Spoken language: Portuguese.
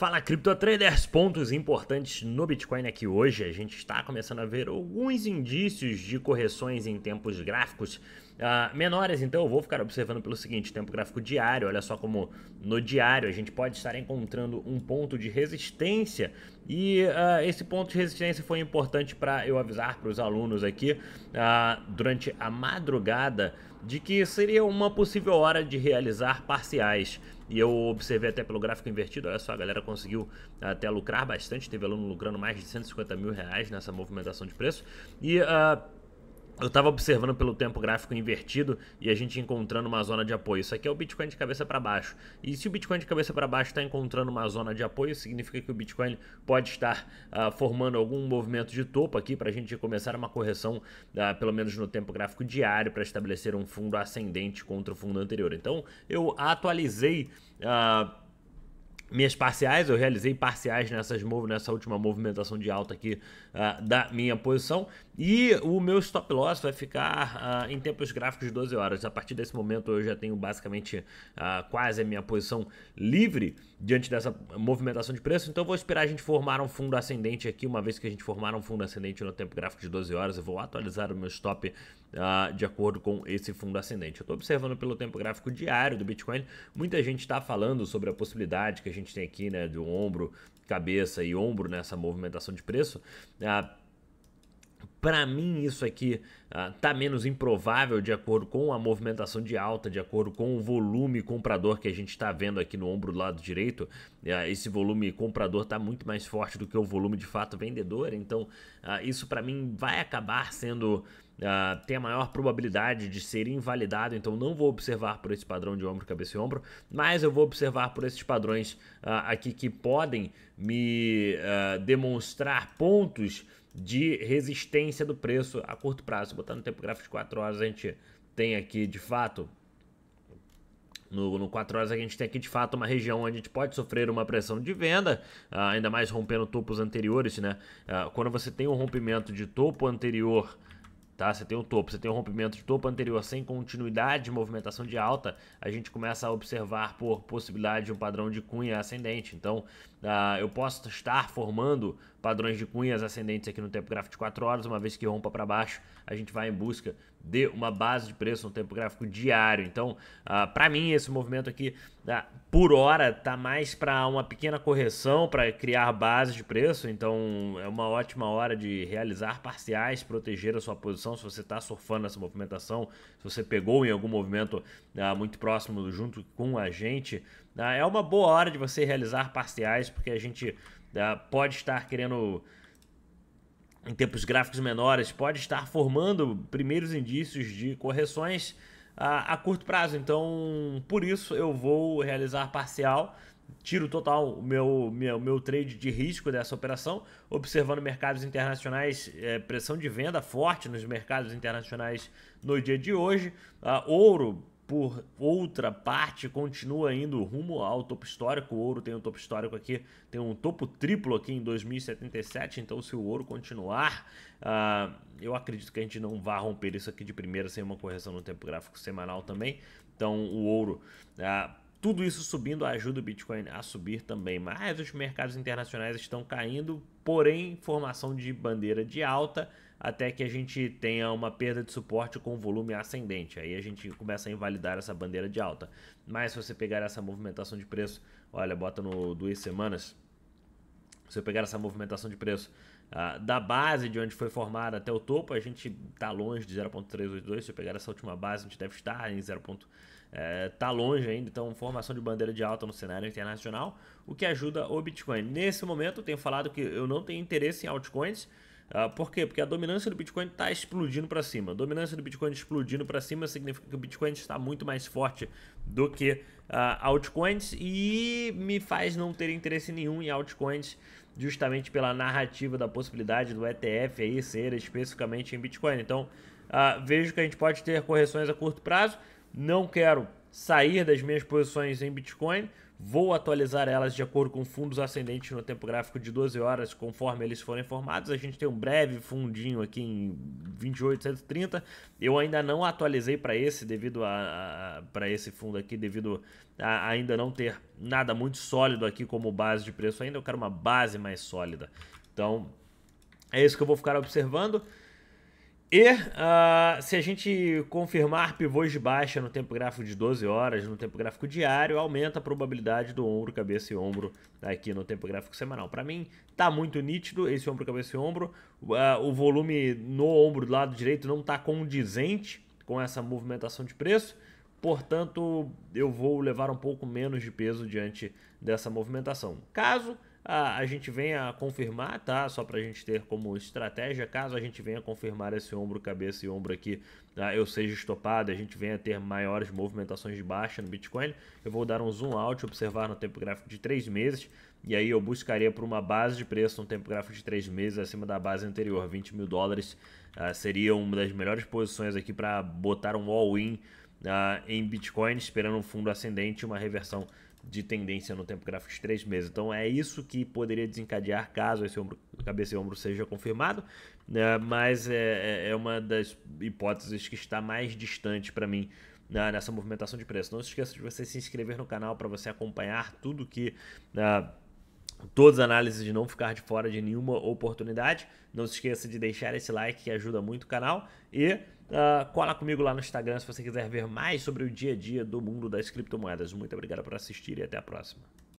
Fala CryptoTraders, pontos importantes no Bitcoin aqui hoje. A gente está começando a ver alguns indícios de correções em tempos gráficos uh, menores, então eu vou ficar observando pelo seguinte: tempo gráfico diário. Olha só como no diário a gente pode estar encontrando um ponto de resistência, e uh, esse ponto de resistência foi importante para eu avisar para os alunos aqui uh, durante a madrugada de que seria uma possível hora de realizar parciais. E eu observei até pelo gráfico invertido, olha só, a galera conseguiu até lucrar bastante, teve aluno lucrando mais de 150 mil reais nessa movimentação de preço. E... Uh, eu estava observando pelo tempo gráfico invertido e a gente encontrando uma zona de apoio. Isso aqui é o Bitcoin de cabeça para baixo. E se o Bitcoin de cabeça para baixo está encontrando uma zona de apoio, significa que o Bitcoin pode estar uh, formando algum movimento de topo aqui para a gente começar uma correção, uh, pelo menos no tempo gráfico diário, para estabelecer um fundo ascendente contra o fundo anterior. Então eu atualizei. Uh, minhas parciais, eu realizei parciais nessas nessa última movimentação de alta aqui uh, da minha posição e o meu stop loss vai ficar uh, em tempos gráficos de 12 horas. A partir desse momento eu já tenho basicamente uh, quase a minha posição livre diante dessa movimentação de preço, então eu vou esperar a gente formar um fundo ascendente aqui, uma vez que a gente formar um fundo ascendente no tempo gráfico de 12 horas, eu vou atualizar o meu stop de acordo com esse fundo ascendente. Eu estou observando pelo tempo gráfico diário do Bitcoin, muita gente está falando sobre a possibilidade que a gente gente tem aqui, né, do ombro, cabeça e ombro nessa movimentação de preço, ah, para mim, isso aqui está ah, menos improvável de acordo com a movimentação de alta, de acordo com o volume comprador que a gente está vendo aqui no ombro do lado direito. Uh, esse volume comprador está muito mais forte do que o volume de fato vendedor, então uh, isso para mim vai acabar sendo. Uh, tem a maior probabilidade de ser invalidado, então não vou observar por esse padrão de ombro, cabeça e ombro, mas eu vou observar por esses padrões aqui que podem me demonstrar pontos de resistência do preço a curto prazo. Botando no tempo gráfico de 4 horas, a gente tem aqui de fato. No, no 4 horas a gente tem aqui de fato uma região onde a gente pode sofrer uma pressão de venda, ah, ainda mais rompendo topos anteriores, né? Ah, quando você tem um rompimento de topo anterior tá? Você tem o topo, você tem o rompimento de topo anterior sem continuidade de movimentação de alta, a gente começa a observar por possibilidade um padrão de cunha ascendente. Então, uh, eu posso estar formando padrões de cunhas ascendentes aqui no tempo gráfico de 4 horas, uma vez que rompa para baixo, a gente vai em busca de uma base de preço no tempo gráfico diário. Então, uh, ah, para mim, esse movimento aqui, uh, por hora, tá mais para uma pequena correção para criar base de preço. Então, é uma ótima hora de realizar parciais, proteger a sua posição. Se você está surfando essa movimentação, se você pegou em algum movimento uh, muito próximo junto com a gente, é uma boa hora de você realizar parciais, porque a gente ah, pode estar querendo em tempos gráficos menores, pode estar formando primeiros indícios de correções a, a curto prazo. Então, por isso eu vou realizar parcial tiro total o meu, meu, meu trade de risco dessa operação, observando mercados internacionais, eh, pressão de venda forte nos mercados internacionais no dia de hoje. Ah, ouro por outra parte, continua indo rumo ao topo histórico. O ouro tem um topo histórico aqui, tem um topo triplo aqui em 2077. Então, se o ouro continuar, uh, eu acredito que a gente não vá romper isso aqui de primeira sem uma correção no tempo gráfico semanal também. Então, o ouro. Uh, tudo isso subindo ajuda o Bitcoin a subir também, mas os mercados internacionais estão caindo, porém, formação de bandeira de alta até que a gente tenha uma perda de suporte com volume ascendente. Aí a gente começa a invalidar essa bandeira de alta. Mas se você pegar essa movimentação de preço, olha, bota no duas semanas. Se eu pegar essa movimentação de preço ah, da base de onde foi formada até o topo, a gente está longe de 0.382. Se eu pegar essa última base, a gente deve estar em 0. É, tá longe ainda, então formação de bandeira de alta no cenário internacional, o que ajuda o Bitcoin. Nesse momento, eu tenho falado que eu não tenho interesse em altcoins, ah, por quê? Porque a dominância do Bitcoin está explodindo para cima. A dominância do Bitcoin explodindo para cima significa que o Bitcoin está muito mais forte do que uh, altcoins e me faz não ter interesse nenhum em altcoins justamente pela narrativa da possibilidade do ETF aí ser especificamente em Bitcoin. Então, uh, vejo que a gente pode ter correções a curto prazo. Não quero sair das minhas posições em Bitcoin. Vou atualizar elas de acordo com fundos ascendentes no tempo gráfico de 12 horas, conforme eles forem formados. A gente tem um breve fundinho aqui em 2830. Eu ainda não atualizei para esse devido a, a para esse fundo aqui devido a, ainda não ter nada muito sólido aqui como base de preço ainda. Eu quero uma base mais sólida. Então, é isso que eu vou ficar observando. E uh, se a gente confirmar pivôs de baixa no tempo gráfico de 12 horas, no tempo gráfico diário, aumenta a probabilidade do ombro, cabeça e ombro aqui no tempo gráfico semanal. Para mim, tá muito nítido esse ombro, cabeça e ombro. Uh, o volume no ombro do lado direito não está condizente com essa movimentação de preço. Portanto, eu vou levar um pouco menos de peso diante dessa movimentação. Caso a, a gente venha confirmar, tá? Só para a gente ter como estratégia, caso a gente venha confirmar esse ombro, cabeça e ombro aqui, tá? eu seja estopado, a gente venha ter maiores movimentações de baixa no Bitcoin, eu vou dar um zoom out, observar no tempo gráfico de 3 meses, e aí eu buscaria por uma base de preço no tempo gráfico de 3 meses acima da base anterior, 20 mil dólares, uh, seria uma das melhores posições aqui para botar um all-in uh, em Bitcoin, esperando um fundo ascendente e uma reversão de tendência no tempo gráfico de três meses. Então é isso que poderia desencadear caso esse ombro, cabeça e ombro seja confirmado, né? mas é, é, é uma das hipóteses que está mais distante para mim né? nessa movimentação de preço. Não se esqueça de você se inscrever no canal para você acompanhar tudo que. Né? todas as análises de não ficar de fora de nenhuma oportunidade. Não se esqueça de deixar esse like que ajuda muito o canal e uh, cola comigo lá no Instagram se você quiser ver mais sobre o dia a dia do mundo das criptomoedas. Muito obrigado por assistir e até a próxima.